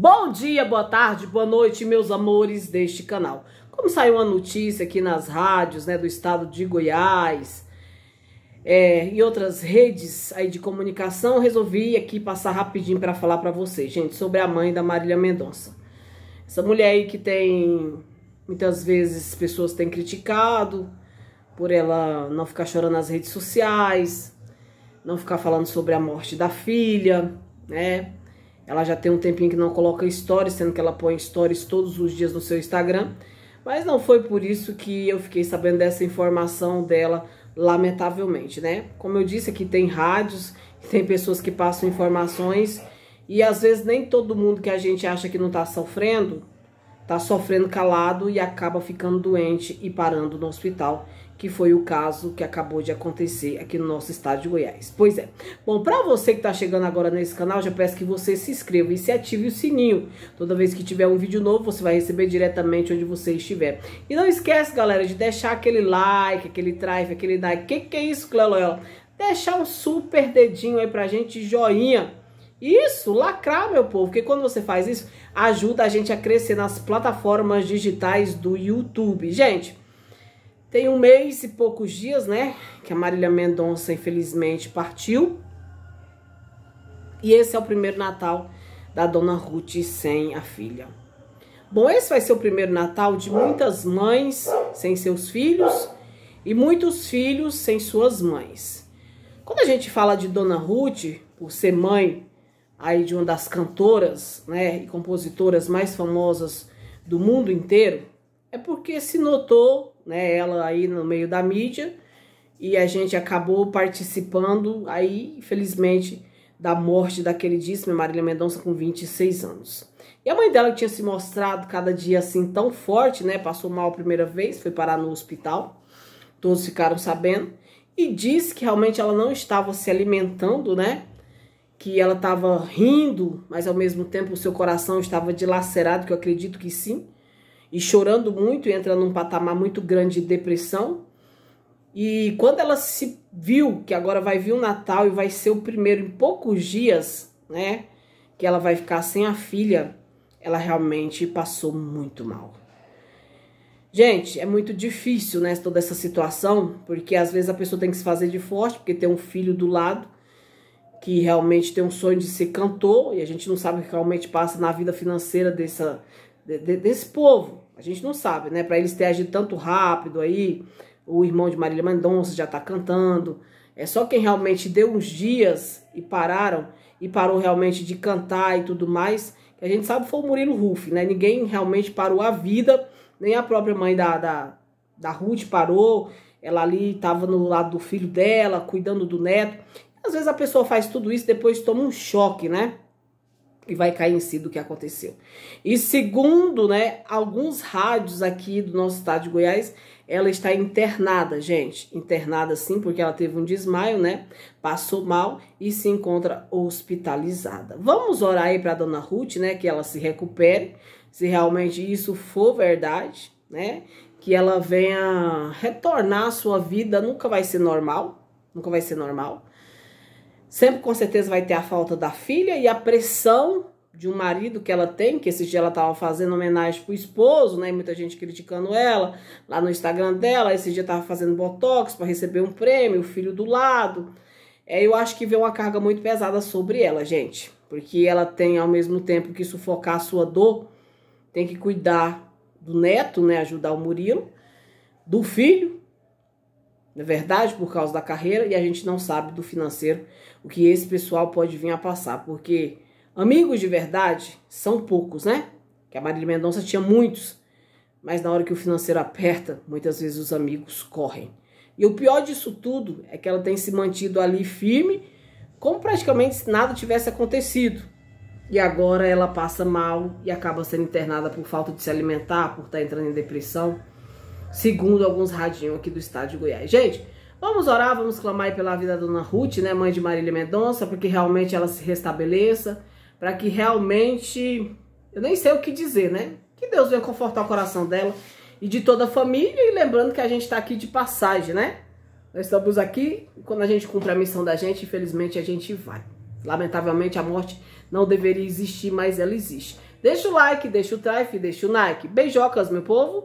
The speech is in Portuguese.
Bom dia, boa tarde, boa noite, meus amores deste canal. Como saiu uma notícia aqui nas rádios, né, do estado de Goiás é, e outras redes aí de comunicação, resolvi aqui passar rapidinho para falar para vocês, gente, sobre a mãe da Marília Mendonça. Essa mulher aí que tem, muitas vezes, pessoas têm criticado por ela não ficar chorando nas redes sociais, não ficar falando sobre a morte da filha, né, ela já tem um tempinho que não coloca stories, sendo que ela põe stories todos os dias no seu Instagram. Mas não foi por isso que eu fiquei sabendo dessa informação dela, lamentavelmente, né? Como eu disse, aqui tem rádios, tem pessoas que passam informações e às vezes nem todo mundo que a gente acha que não tá sofrendo tá sofrendo calado e acaba ficando doente e parando no hospital, que foi o caso que acabou de acontecer aqui no nosso estado de Goiás. Pois é. Bom, para você que está chegando agora nesse canal, já peço que você se inscreva e se ative o sininho. Toda vez que tiver um vídeo novo, você vai receber diretamente onde você estiver. E não esquece, galera, de deixar aquele like, aquele drive, aquele like. Que que é isso, Cleola? Deixar um super dedinho aí pra gente, joinha isso, lacrar, meu povo, porque quando você faz isso, ajuda a gente a crescer nas plataformas digitais do YouTube. Gente, tem um mês e poucos dias, né? Que a Marília Mendonça, infelizmente, partiu. E esse é o primeiro Natal da Dona Ruth sem a filha. Bom, esse vai ser o primeiro Natal de muitas mães sem seus filhos e muitos filhos sem suas mães. Quando a gente fala de Dona Ruth, por ser mãe aí de uma das cantoras né, e compositoras mais famosas do mundo inteiro, é porque se notou né, ela aí no meio da mídia e a gente acabou participando aí, infelizmente, da morte da queridíssima Marília Mendonça com 26 anos. E a mãe dela que tinha se mostrado cada dia assim tão forte, né? Passou mal a primeira vez, foi parar no hospital. Todos ficaram sabendo e disse que realmente ela não estava se alimentando, né? que ela estava rindo, mas ao mesmo tempo o seu coração estava dilacerado, que eu acredito que sim, e chorando muito, e entra num patamar muito grande de depressão. E quando ela se viu que agora vai vir o Natal e vai ser o primeiro em poucos dias, né, que ela vai ficar sem a filha, ela realmente passou muito mal. Gente, é muito difícil, né, toda essa situação, porque às vezes a pessoa tem que se fazer de forte, porque tem um filho do lado, que realmente tem um sonho de ser cantor e a gente não sabe o que realmente passa na vida financeira dessa, de, de, desse povo. A gente não sabe, né? Para eles ter agido tanto rápido aí, o irmão de Marília Mendonça já tá cantando. É só quem realmente deu uns dias e pararam, e parou realmente de cantar e tudo mais, que a gente sabe foi o Murilo Ruf, né? Ninguém realmente parou a vida, nem a própria mãe da, da, da Ruth parou. Ela ali estava no lado do filho dela, cuidando do neto. Às vezes a pessoa faz tudo isso, depois toma um choque, né? E vai cair em si do que aconteceu. E segundo, né, alguns rádios aqui do nosso estado de Goiás, ela está internada, gente. Internada sim, porque ela teve um desmaio, né? Passou mal e se encontra hospitalizada. Vamos orar aí para dona Ruth, né, que ela se recupere, se realmente isso for verdade, né? Que ela venha retornar à sua vida, nunca vai ser normal, nunca vai ser normal Sempre com certeza vai ter a falta da filha e a pressão de um marido que ela tem, que esse dia ela tava fazendo homenagem pro esposo, né? Muita gente criticando ela lá no Instagram dela, esse dia tava fazendo botox para receber um prêmio, o filho do lado. É, eu acho que veio uma carga muito pesada sobre ela, gente, porque ela tem ao mesmo tempo que sufocar a sua dor, tem que cuidar do neto, né, ajudar o Murilo, do filho na verdade, por causa da carreira, e a gente não sabe do financeiro o que esse pessoal pode vir a passar, porque amigos de verdade são poucos, né? Que a Marília Mendonça tinha muitos, mas na hora que o financeiro aperta, muitas vezes os amigos correm. E o pior disso tudo é que ela tem se mantido ali firme, como praticamente se nada tivesse acontecido. E agora ela passa mal e acaba sendo internada por falta de se alimentar, por estar tá entrando em depressão segundo alguns radinhos aqui do estado de Goiás. Gente, vamos orar, vamos clamar pela vida da dona Ruth, né, mãe de Marília Mendonça, porque que realmente ela se restabeleça, para que realmente, eu nem sei o que dizer, né? Que Deus venha confortar o coração dela e de toda a família, e lembrando que a gente está aqui de passagem, né? Nós estamos aqui, quando a gente cumpre a missão da gente, infelizmente a gente vai. Lamentavelmente a morte não deveria existir, mas ela existe. Deixa o like, deixa o trife, deixa o like. Beijocas, meu povo!